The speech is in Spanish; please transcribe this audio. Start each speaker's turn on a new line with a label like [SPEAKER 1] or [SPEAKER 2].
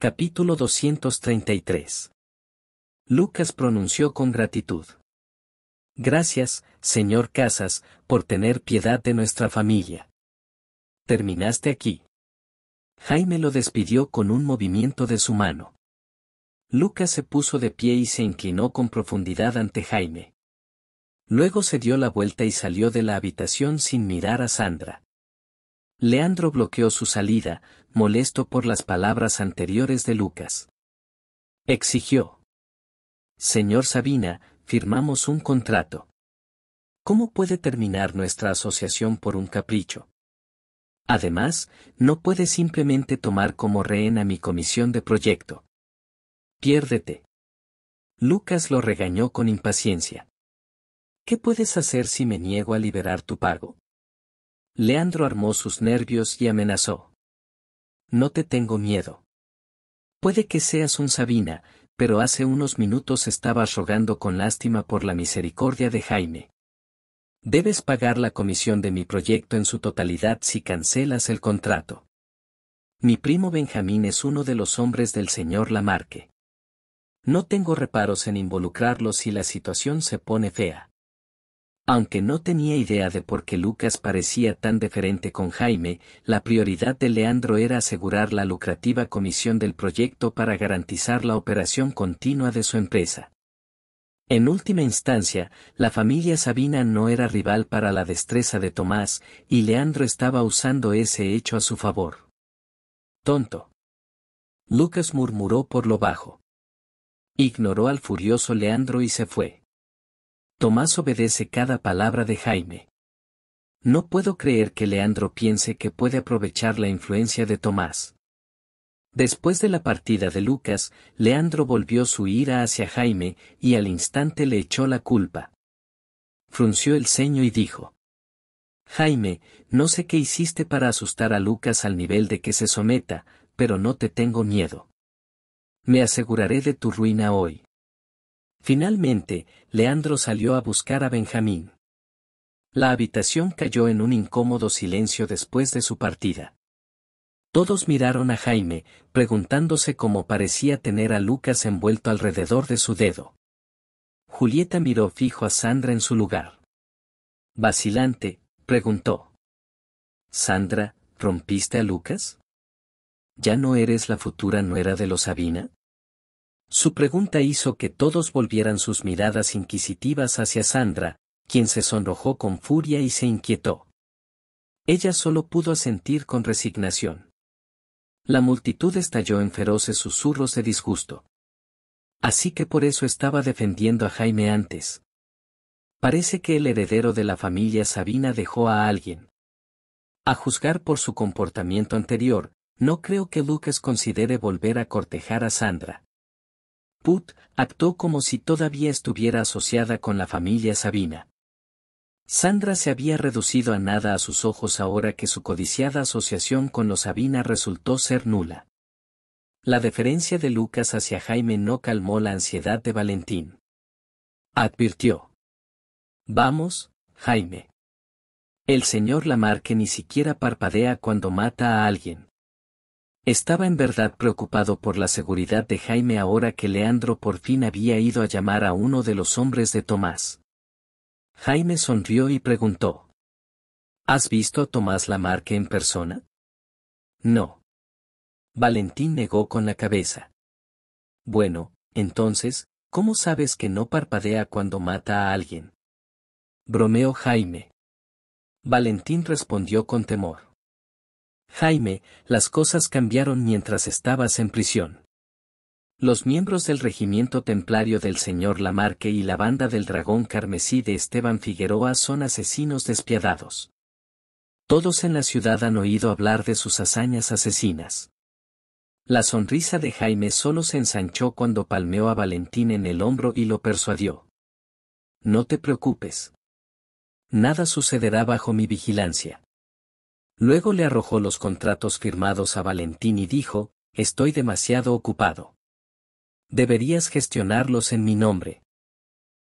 [SPEAKER 1] Capítulo 233. Lucas pronunció con gratitud. Gracias, señor Casas, por tener piedad de nuestra familia. Terminaste aquí. Jaime lo despidió con un movimiento de su mano. Lucas se puso de pie y se inclinó con profundidad ante Jaime. Luego se dio la vuelta y salió de la habitación sin mirar a Sandra. Leandro bloqueó su salida, molesto por las palabras anteriores de Lucas. Exigió. Señor Sabina, firmamos un contrato. ¿Cómo puede terminar nuestra asociación por un capricho? Además, no puede simplemente tomar como rehén a mi comisión de proyecto. Piérdete. Lucas lo regañó con impaciencia. ¿Qué puedes hacer si me niego a liberar tu pago? Leandro armó sus nervios y amenazó. No te tengo miedo. Puede que seas un Sabina, pero hace unos minutos estabas rogando con lástima por la misericordia de Jaime. Debes pagar la comisión de mi proyecto en su totalidad si cancelas el contrato. Mi primo Benjamín es uno de los hombres del señor Lamarque. No tengo reparos en involucrarlo si la situación se pone fea. Aunque no tenía idea de por qué Lucas parecía tan diferente con Jaime, la prioridad de Leandro era asegurar la lucrativa comisión del proyecto para garantizar la operación continua de su empresa. En última instancia, la familia Sabina no era rival para la destreza de Tomás, y Leandro estaba usando ese hecho a su favor. Tonto. Lucas murmuró por lo bajo. Ignoró al furioso Leandro y se fue. Tomás obedece cada palabra de Jaime. No puedo creer que Leandro piense que puede aprovechar la influencia de Tomás. Después de la partida de Lucas, Leandro volvió su ira hacia Jaime y al instante le echó la culpa. Frunció el ceño y dijo. Jaime, no sé qué hiciste para asustar a Lucas al nivel de que se someta, pero no te tengo miedo. Me aseguraré de tu ruina hoy. Finalmente, Leandro salió a buscar a Benjamín. La habitación cayó en un incómodo silencio después de su partida. Todos miraron a Jaime, preguntándose cómo parecía tener a Lucas envuelto alrededor de su dedo. Julieta miró fijo a Sandra en su lugar. Vacilante, preguntó. Sandra, ¿rompiste a Lucas? ¿Ya no eres la futura nuera de los Sabina? Su pregunta hizo que todos volvieran sus miradas inquisitivas hacia Sandra, quien se sonrojó con furia y se inquietó. Ella solo pudo asentir con resignación. La multitud estalló en feroces susurros de disgusto. Así que por eso estaba defendiendo a Jaime antes. Parece que el heredero de la familia Sabina dejó a alguien. A juzgar por su comportamiento anterior, no creo que Lucas considere volver a cortejar a Sandra. Put actuó como si todavía estuviera asociada con la familia Sabina. Sandra se había reducido a nada a sus ojos ahora que su codiciada asociación con los Sabina resultó ser nula. La deferencia de Lucas hacia Jaime no calmó la ansiedad de Valentín. Advirtió. Vamos, Jaime. El señor Lamarque ni siquiera parpadea cuando mata a alguien. Estaba en verdad preocupado por la seguridad de Jaime ahora que Leandro por fin había ido a llamar a uno de los hombres de Tomás. Jaime sonrió y preguntó. ¿Has visto a Tomás Lamarque en persona? No. Valentín negó con la cabeza. Bueno, entonces, ¿cómo sabes que no parpadea cuando mata a alguien? Bromeó Jaime. Valentín respondió con temor. Jaime, las cosas cambiaron mientras estabas en prisión. Los miembros del regimiento templario del señor Lamarque y la banda del dragón carmesí de Esteban Figueroa son asesinos despiadados. Todos en la ciudad han oído hablar de sus hazañas asesinas. La sonrisa de Jaime solo se ensanchó cuando palmeó a Valentín en el hombro y lo persuadió. No te preocupes. Nada sucederá bajo mi vigilancia. Luego le arrojó los contratos firmados a Valentín y dijo, Estoy demasiado ocupado. Deberías gestionarlos en mi nombre.